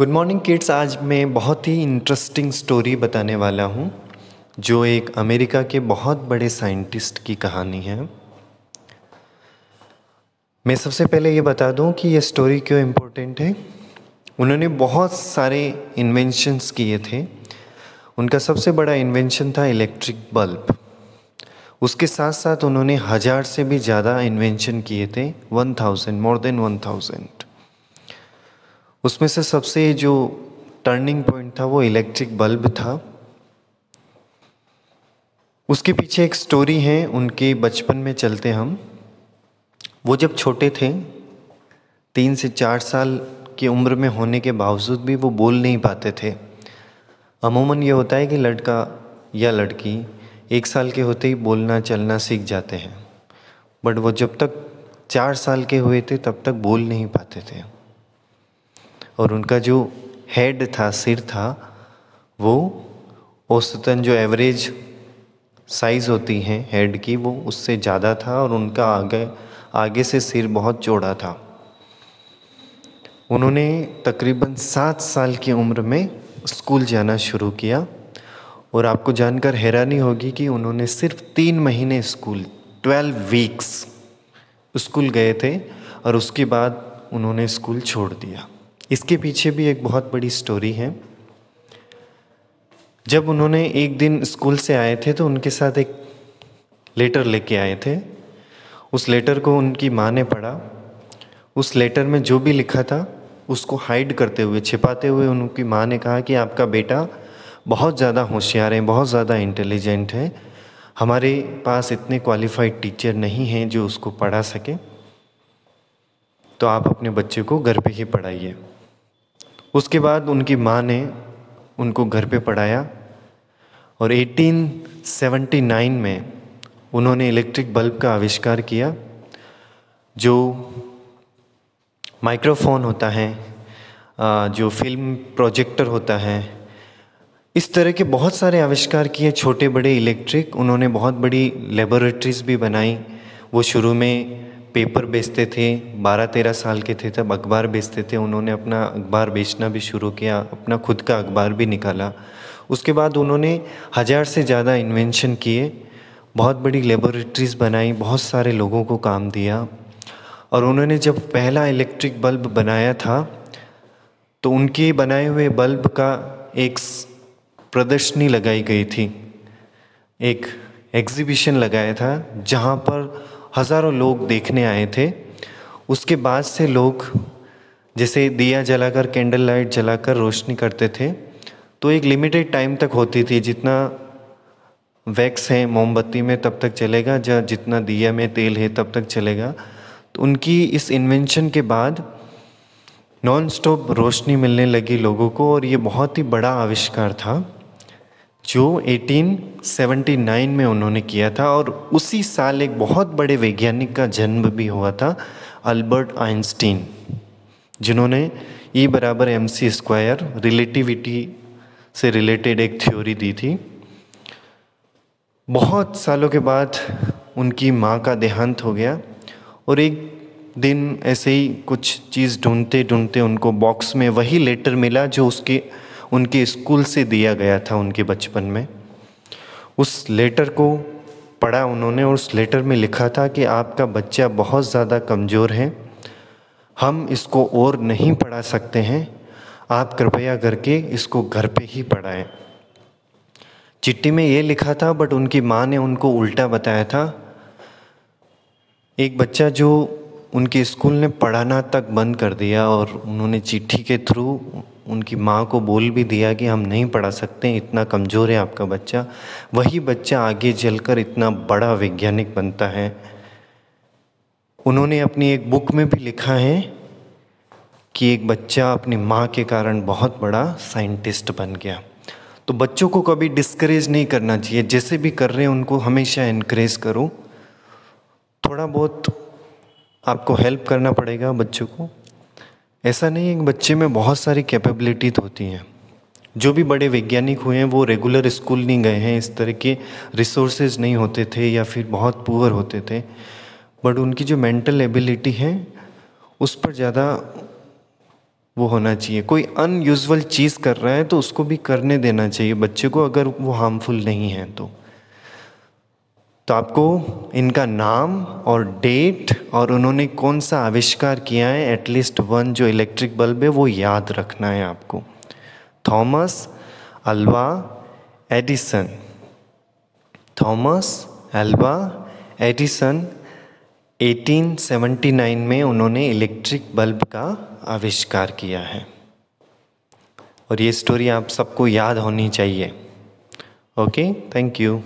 good morning kids आज मैं बहुत ही इंटरेस्टिंग स्टोरी बताने वाला हूँ जो एक अमेरिका के बहुत बड़े साइंटिस्ट की कहानी है मैं सबसे पहले ये बता दूँ कि ये स्टोरी क्यों इम्पोर्टेंट है उन्होंने बहुत सारे इन्वेंशंस किए थे उनका सबसे बड़ा इन्वेंशन था इलेक्ट्रिक बल्ब उसके साथ साथ उन्होंने हज़ार से भी ज़्यादा इन्वेंशन किए थे one thousand more than one thousand उसमें से सबसे जो टर्निंग पॉइंट था वो इलेक्ट्रिक बल्ब था उसके पीछे एक स्टोरी है उनके बचपन में चलते हम वो जब छोटे थे तीन से चार साल की उम्र में होने के बावजूद भी वो बोल नहीं पाते थे अमूमन ये होता है कि लड़का या लड़की एक साल के होते ही बोलना चलना सीख जाते हैं बट वो जब तक चार साल के हुए थे तब तक बोल नहीं पाते थे और उनका जो हेड था सिर था वो औसतन जो एवरेज साइज़ होती है हेड की वो उससे ज़्यादा था और उनका आगे आगे से सिर बहुत चौड़ा था उन्होंने तकरीबन सात साल की उम्र में स्कूल जाना शुरू किया और आपको जानकर हैरानी होगी कि उन्होंने सिर्फ तीन महीने स्कूल ट्वेल्व वीक्स स्कूल गए थे और उसके बाद उन्होंने स्कूल छोड़ दिया इसके पीछे भी एक बहुत बड़ी स्टोरी है जब उन्होंने एक दिन स्कूल से आए थे तो उनके साथ एक लेटर लेके आए थे उस लेटर को उनकी माँ ने पढ़ा उस लेटर में जो भी लिखा था उसको हाइड करते हुए छिपाते हुए उनकी माँ ने कहा कि आपका बेटा बहुत ज़्यादा होशियार है बहुत ज़्यादा इंटेलिजेंट है हमारे पास इतने क्वालिफाइड टीचर नहीं हैं जो उसको पढ़ा सके तो आप अपने बच्चे को घर पे ही पढ़ाइए उसके बाद उनकी माँ ने उनको घर पे पढ़ाया और 1879 में उन्होंने इलेक्ट्रिक बल्ब का आविष्कार किया जो माइक्रोफोन होता है जो फिल्म प्रोजेक्टर होता है इस तरह के बहुत सारे आविष्कार किए छोटे बड़े इलेक्ट्रिक उन्होंने बहुत बड़ी लेबोरेटरीज भी बनाई वो शुरू में पेपर बेचते थे बारह तेरह साल के थे तब अखबार बेचते थे उन्होंने अपना अखबार बेचना भी शुरू किया अपना खुद का अखबार भी निकाला उसके बाद उन्होंने हज़ार से ज़्यादा इन्वेंशन किए बहुत बड़ी लेबोरेटरीज़ बनाई बहुत सारे लोगों को काम दिया और उन्होंने जब पहला इलेक्ट्रिक बल्ब बनाया था तो उनके बनाए हुए बल्ब का एक प्रदर्शनी लगाई गई थी एक एग्ज़िबिशन लगाया था जहाँ पर हज़ारों लोग देखने आए थे उसके बाद से लोग जैसे दिया जलाकर कैंडल लाइट जलाकर रोशनी करते थे तो एक लिमिटेड टाइम तक होती थी जितना वैक्स है मोमबत्ती में तब तक चलेगा या जितना दिया में तेल है तब तक चलेगा तो उनकी इस इन्वेंशन के बाद नॉन स्टॉप रोशनी मिलने लगी लोगों को और ये बहुत ही बड़ा आविष्कार था जो 1879 में उन्होंने किया था और उसी साल एक बहुत बड़े वैज्ञानिक का जन्म भी हुआ था अल्बर्ट आइंस्टीन जिन्होंने ई e बराबर एम सी स्क्वायर रिलेटिविटी से रिलेटेड एक थ्योरी दी थी बहुत सालों के बाद उनकी माँ का देहांत हो गया और एक दिन ऐसे ही कुछ चीज़ ढूंढते ढूंढते उनको बॉक्स में वही लेटर मिला जो उसके उनके स्कूल से दिया गया था उनके बचपन में उस लेटर को पढ़ा उन्होंने और उस लेटर में लिखा था कि आपका बच्चा बहुत ज़्यादा कमज़ोर है हम इसको और नहीं पढ़ा सकते हैं आप कृपया करके इसको घर पे ही पढ़ाएं चिट्ठी में ये लिखा था बट उनकी माँ ने उनको उल्टा बताया था एक बच्चा जो उनके स्कूल ने पढ़ाना तक बंद कर दिया और उन्होंने चिट्ठी के थ्रू उनकी माँ को बोल भी दिया कि हम नहीं पढ़ा सकते इतना कमज़ोर है आपका बच्चा वही बच्चा आगे चलकर इतना बड़ा वैज्ञानिक बनता है उन्होंने अपनी एक बुक में भी लिखा है कि एक बच्चा अपनी माँ के कारण बहुत बड़ा साइंटिस्ट बन गया तो बच्चों को कभी डिस्करेज नहीं करना चाहिए जैसे भी कर रहे हैं उनको हमेशा इनक्रेज करो थोड़ा बहुत आपको हेल्प करना पड़ेगा बच्चों को ऐसा नहीं है कि बच्चे में बहुत सारी कैपेबिलिटीज होती हैं जो भी बड़े वैज्ञानिक हुए हैं वो रेगुलर स्कूल नहीं गए हैं इस तरह के रिसोर्सेज नहीं होते थे या फिर बहुत पुअर होते थे बट उनकी जो मेंटल एबिलिटी है उस पर ज़्यादा वो होना चाहिए कोई अनयूजल चीज़ कर रहा है तो उसको भी करने देना चाहिए बच्चे को अगर वो हार्मफुल नहीं है तो तो आपको इनका नाम और डेट और उन्होंने कौन सा आविष्कार किया है एटलीस्ट वन जो इलेक्ट्रिक बल्ब है वो याद रखना है आपको Thomas Alva Edison Thomas Alva Edison 1879 में उन्होंने इलेक्ट्रिक बल्ब का आविष्कार किया है और ये स्टोरी आप सबको याद होनी चाहिए ओके थैंक यू